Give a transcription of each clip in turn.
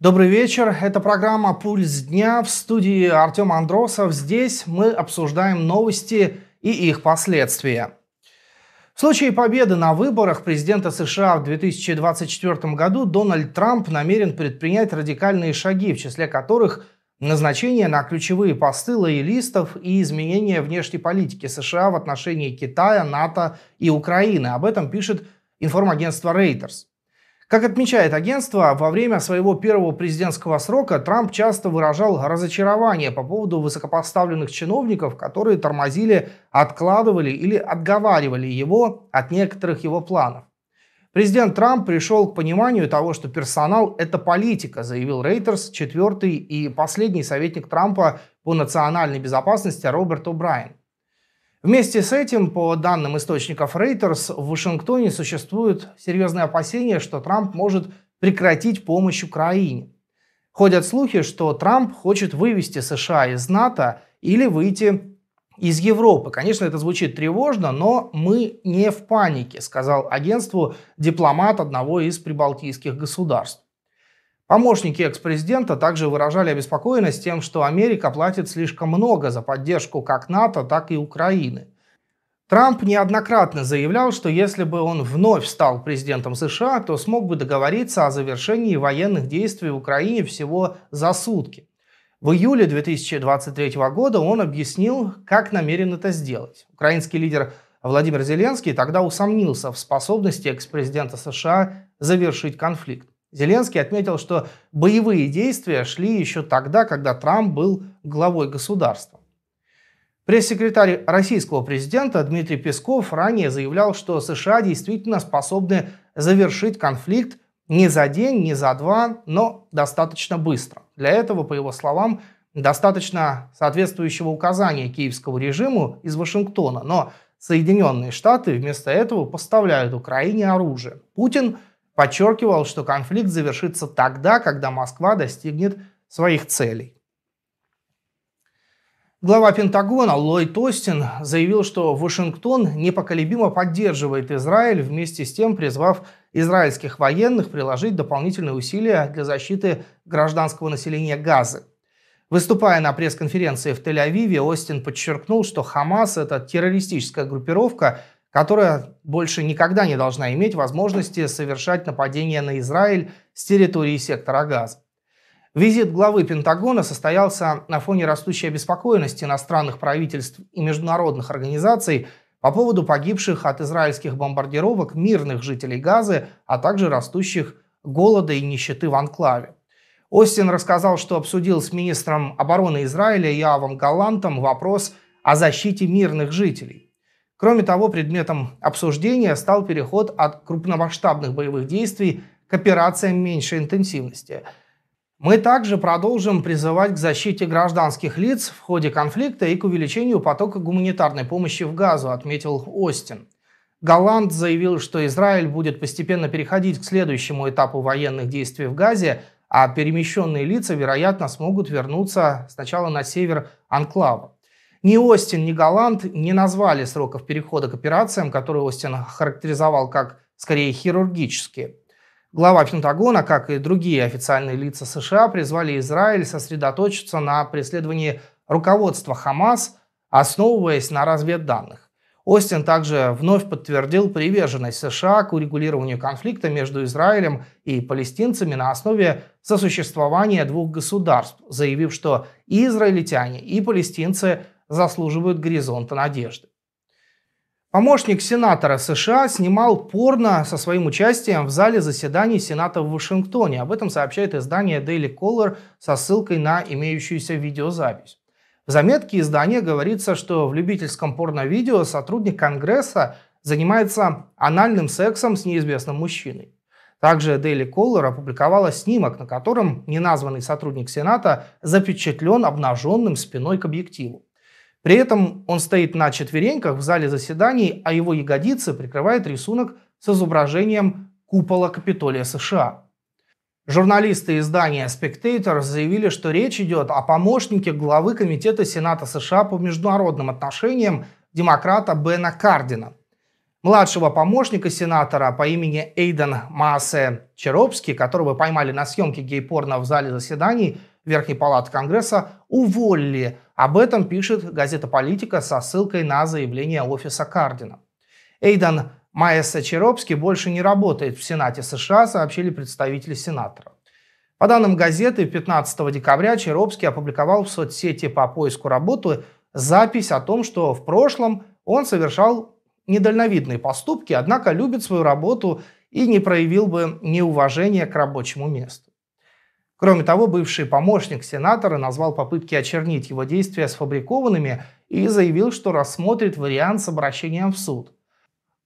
Добрый вечер. Это программа «Пульс дня» в студии Артем Андросов. Здесь мы обсуждаем новости и их последствия. В случае победы на выборах президента США в 2024 году Дональд Трамп намерен предпринять радикальные шаги, в числе которых назначение на ключевые посты лоялистов и изменение внешней политики США в отношении Китая, НАТО и Украины. Об этом пишет информагентство Reuters. Как отмечает агентство, во время своего первого президентского срока Трамп часто выражал разочарование по поводу высокопоставленных чиновников, которые тормозили, откладывали или отговаривали его от некоторых его планов. Президент Трамп пришел к пониманию того, что персонал – это политика, заявил Рейтерс, четвертый и последний советник Трампа по национальной безопасности Роберт О'Брайен. Вместе с этим, по данным источников Reuters, в Вашингтоне существуют серьезные опасения, что Трамп может прекратить помощь Украине. Ходят слухи, что Трамп хочет вывести США из НАТО или выйти из Европы. Конечно, это звучит тревожно, но мы не в панике, сказал агентству дипломат одного из прибалтийских государств. Помощники экс-президента также выражали обеспокоенность тем, что Америка платит слишком много за поддержку как НАТО, так и Украины. Трамп неоднократно заявлял, что если бы он вновь стал президентом США, то смог бы договориться о завершении военных действий в Украине всего за сутки. В июле 2023 года он объяснил, как намерен это сделать. Украинский лидер Владимир Зеленский тогда усомнился в способности экс-президента США завершить конфликт. Зеленский отметил, что боевые действия шли еще тогда, когда Трамп был главой государства. Пресс-секретарь российского президента Дмитрий Песков ранее заявлял, что США действительно способны завершить конфликт не за день, не за два, но достаточно быстро. Для этого, по его словам, достаточно соответствующего указания киевскому режиму из Вашингтона, но Соединенные Штаты вместо этого поставляют Украине оружие. Путин – подчеркивал, что конфликт завершится тогда, когда Москва достигнет своих целей. Глава Пентагона Ллойд Остин заявил, что Вашингтон непоколебимо поддерживает Израиль, вместе с тем призвав израильских военных приложить дополнительные усилия для защиты гражданского населения Газы. Выступая на пресс-конференции в Тель-Авиве, Остин подчеркнул, что Хамас – это террористическая группировка, которая больше никогда не должна иметь возможности совершать нападение на Израиль с территории сектора Газа. Визит главы Пентагона состоялся на фоне растущей обеспокоенности иностранных правительств и международных организаций по поводу погибших от израильских бомбардировок мирных жителей Газы, а также растущих голода и нищеты в анклаве. Остин рассказал, что обсудил с министром обороны Израиля Явом Галантом вопрос о защите мирных жителей. Кроме того, предметом обсуждения стал переход от крупномасштабных боевых действий к операциям меньшей интенсивности. Мы также продолжим призывать к защите гражданских лиц в ходе конфликта и к увеличению потока гуманитарной помощи в Газу, отметил Остин. Голланд заявил, что Израиль будет постепенно переходить к следующему этапу военных действий в Газе, а перемещенные лица, вероятно, смогут вернуться сначала на север Анклава. Ни Остин, ни Голланд не назвали сроков перехода к операциям, которые Остин характеризовал как скорее хирургические. Глава Пентагона, как и другие официальные лица США, призвали Израиль сосредоточиться на преследовании руководства Хамас, основываясь на разведданных. Остин также вновь подтвердил приверженность США к урегулированию конфликта между Израилем и палестинцами на основе сосуществования двух государств, заявив, что и израильтяне, и палестинцы – заслуживают горизонта надежды. Помощник сенатора США снимал порно со своим участием в зале заседаний Сената в Вашингтоне. Об этом сообщает издание Daily Caller со ссылкой на имеющуюся видеозапись. В заметке издания говорится, что в любительском порно-видео сотрудник Конгресса занимается анальным сексом с неизвестным мужчиной. Также Daily Caller опубликовала снимок, на котором неназванный сотрудник Сената запечатлен обнаженным спиной к объективу. При этом он стоит на четвереньках в зале заседаний, а его ягодицы прикрывает рисунок с изображением купола Капитолия США. Журналисты издания Spectator заявили, что речь идет о помощнике главы Комитета Сената США по международным отношениям демократа Бена Кардина. Младшего помощника сенатора по имени Эйден Маасе Черопский, которого поймали на съемке гей-порно в зале заседаний, Верхней Палаты Конгресса уволили. Об этом пишет газета «Политика» со ссылкой на заявление офиса Кардина. Эйдан Маэса Черопский больше не работает в Сенате США, сообщили представители сенатора. По данным газеты, 15 декабря Черопский опубликовал в соцсети по поиску работы запись о том, что в прошлом он совершал недальновидные поступки, однако любит свою работу и не проявил бы неуважения к рабочему месту. Кроме того, бывший помощник сенатора назвал попытки очернить его действия сфабрикованными и заявил, что рассмотрит вариант с обращением в суд.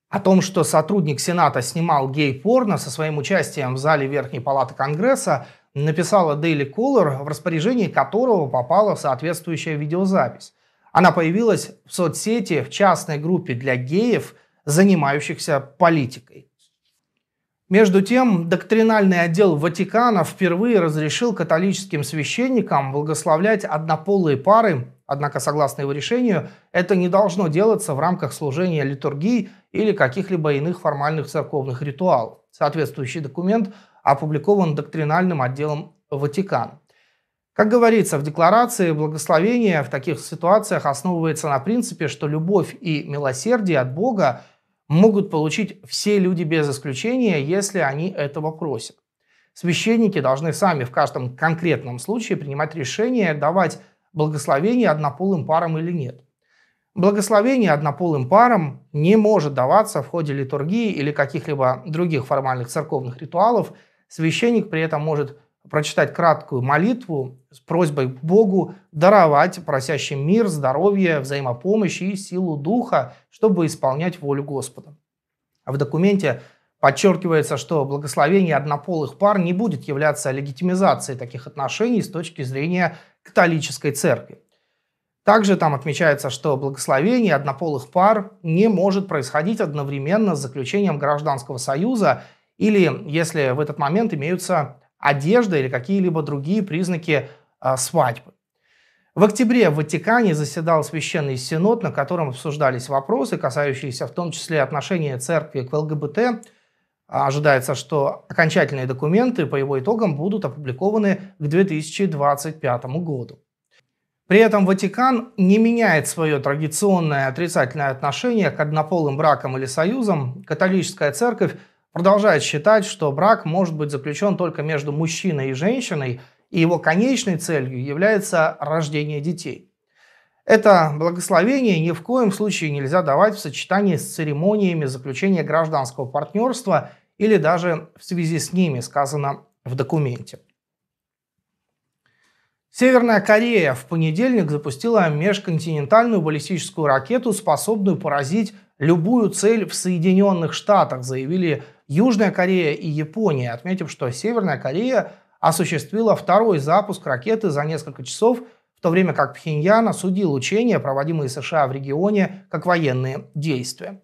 О том, что сотрудник Сената снимал гей-порно со своим участием в зале Верхней Палаты Конгресса, написала Daily Caller, в распоряжении которого попала соответствующая видеозапись. Она появилась в соцсети в частной группе для геев, занимающихся политикой. Между тем, доктринальный отдел Ватикана впервые разрешил католическим священникам благословлять однополые пары, однако, согласно его решению, это не должно делаться в рамках служения литургии или каких-либо иных формальных церковных ритуалов. Соответствующий документ опубликован доктринальным отделом Ватикана. Как говорится в декларации, благословение в таких ситуациях основывается на принципе, что любовь и милосердие от Бога – могут получить все люди без исключения, если они этого просят. Священники должны сами в каждом конкретном случае принимать решение, давать благословение однополым парам или нет. Благословение однополым парам не может даваться в ходе литургии или каких-либо других формальных церковных ритуалов. Священник при этом может прочитать краткую молитву с просьбой Богу даровать просящим мир, здоровье, взаимопомощь и силу духа, чтобы исполнять волю Господа. в документе подчеркивается, что благословение однополых пар не будет являться легитимизацией таких отношений с точки зрения католической церкви. Также там отмечается, что благословение однополых пар не может происходить одновременно с заключением гражданского союза или если в этот момент имеются одежда или какие-либо другие признаки а, свадьбы. В октябре в Ватикане заседал Священный Синод, на котором обсуждались вопросы, касающиеся в том числе отношения церкви к ЛГБТ. А, ожидается, что окончательные документы по его итогам будут опубликованы к 2025 году. При этом Ватикан не меняет свое традиционное отрицательное отношение к однополым бракам или союзам. Католическая церковь продолжает считать, что брак может быть заключен только между мужчиной и женщиной, и его конечной целью является рождение детей. Это благословение ни в коем случае нельзя давать в сочетании с церемониями заключения гражданского партнерства или даже в связи с ними, сказано в документе. Северная Корея в понедельник запустила межконтинентальную баллистическую ракету, способную поразить любую цель в Соединенных Штатах, заявили Южная Корея и Япония. Отметим, что Северная Корея осуществила второй запуск ракеты за несколько часов, в то время как Пхеньян осудил учения, проводимые США в регионе, как военные действия.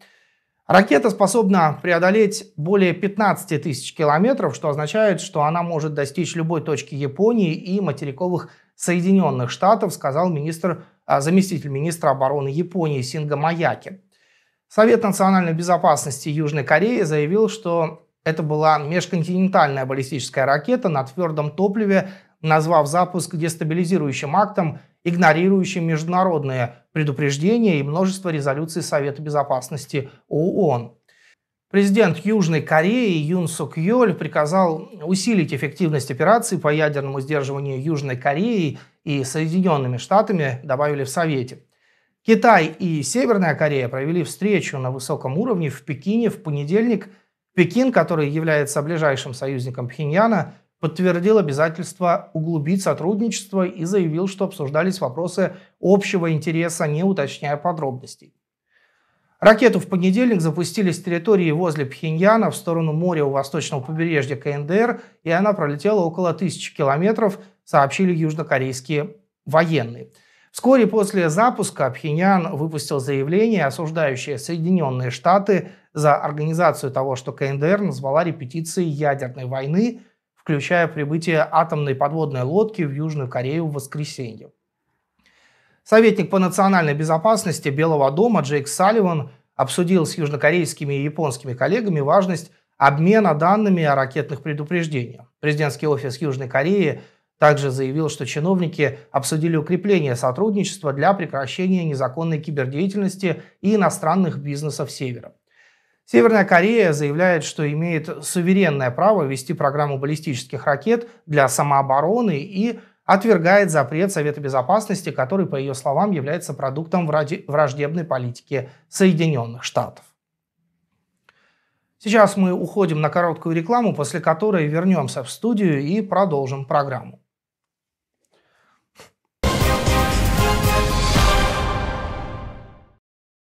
Ракета способна преодолеть более 15 тысяч километров, что означает, что она может достичь любой точки Японии и материковых Соединенных Штатов, сказал министр, а, заместитель министра обороны Японии Синга Маяки. Совет национальной безопасности Южной Кореи заявил, что это была межконтинентальная баллистическая ракета на твердом топливе, назвав запуск дестабилизирующим актом, игнорирующим международные предупреждения и множество резолюций Совета безопасности ООН. Президент Южной Кореи Юн Сук Йоль приказал усилить эффективность операции по ядерному сдерживанию Южной Кореи и Соединенными Штатами, добавили в Совете. Китай и Северная Корея провели встречу на высоком уровне в Пекине в понедельник. Пекин, который является ближайшим союзником Пхеньяна, подтвердил обязательство углубить сотрудничество и заявил, что обсуждались вопросы общего интереса, не уточняя подробностей. Ракету в понедельник запустили с территории возле Пхеньяна в сторону моря у восточного побережья КНДР, и она пролетела около тысячи километров, сообщили южнокорейские военные. Вскоре после запуска Пхеньян выпустил заявление, осуждающее Соединенные Штаты за организацию того, что КНДР назвала репетицией ядерной войны, включая прибытие атомной подводной лодки в Южную Корею в воскресенье. Советник по национальной безопасности Белого дома Джейк Салливан обсудил с южнокорейскими и японскими коллегами важность обмена данными о ракетных предупреждениях. Президентский офис Южной Кореи – также заявил, что чиновники обсудили укрепление сотрудничества для прекращения незаконной кибердеятельности и иностранных бизнесов Севера. Северная Корея заявляет, что имеет суверенное право вести программу баллистических ракет для самообороны и отвергает запрет Совета Безопасности, который, по ее словам, является продуктом враждебной политики Соединенных Штатов. Сейчас мы уходим на короткую рекламу, после которой вернемся в студию и продолжим программу.